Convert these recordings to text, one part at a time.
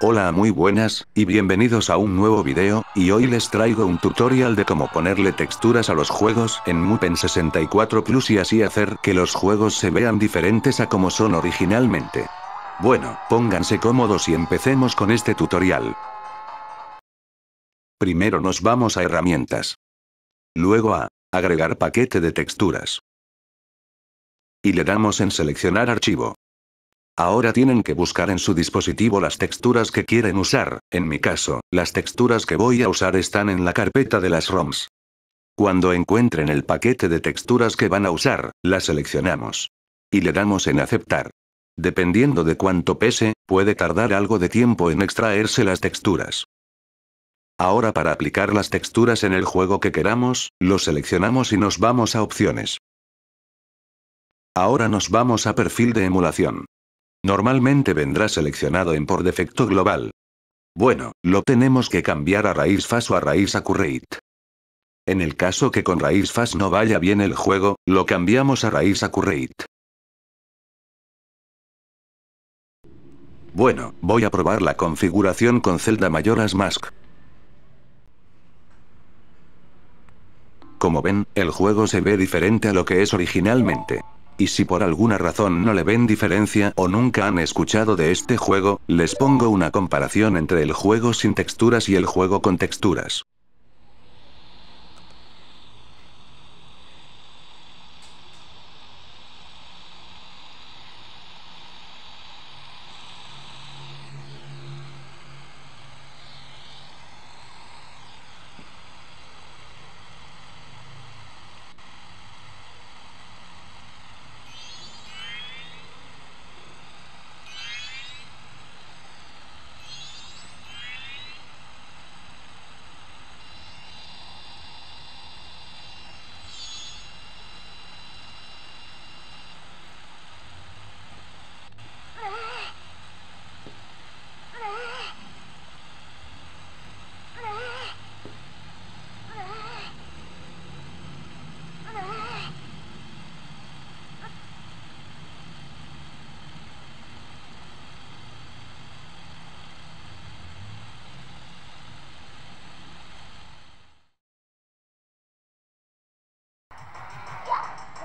Hola muy buenas, y bienvenidos a un nuevo video, y hoy les traigo un tutorial de cómo ponerle texturas a los juegos en Mupen 64 Plus y así hacer que los juegos se vean diferentes a como son originalmente. Bueno, pónganse cómodos y empecemos con este tutorial. Primero nos vamos a herramientas. Luego a agregar paquete de texturas. Y le damos en seleccionar archivo. Ahora tienen que buscar en su dispositivo las texturas que quieren usar, en mi caso, las texturas que voy a usar están en la carpeta de las ROMs. Cuando encuentren el paquete de texturas que van a usar, la seleccionamos. Y le damos en aceptar. Dependiendo de cuánto pese, puede tardar algo de tiempo en extraerse las texturas. Ahora para aplicar las texturas en el juego que queramos, lo seleccionamos y nos vamos a opciones. Ahora nos vamos a perfil de emulación. Normalmente vendrá seleccionado en por defecto global. Bueno, lo tenemos que cambiar a raíz FAS o a raíz accurate. En el caso que con raíz FAS no vaya bien el juego, lo cambiamos a raíz accurate. Bueno, voy a probar la configuración con Zelda Mayoras Mask. Como ven, el juego se ve diferente a lo que es originalmente. Y si por alguna razón no le ven diferencia o nunca han escuchado de este juego, les pongo una comparación entre el juego sin texturas y el juego con texturas.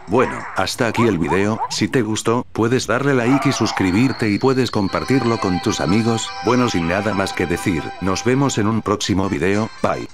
Bueno, hasta aquí el video, si te gustó, puedes darle like y suscribirte y puedes compartirlo con tus amigos, bueno sin nada más que decir, nos vemos en un próximo video, bye.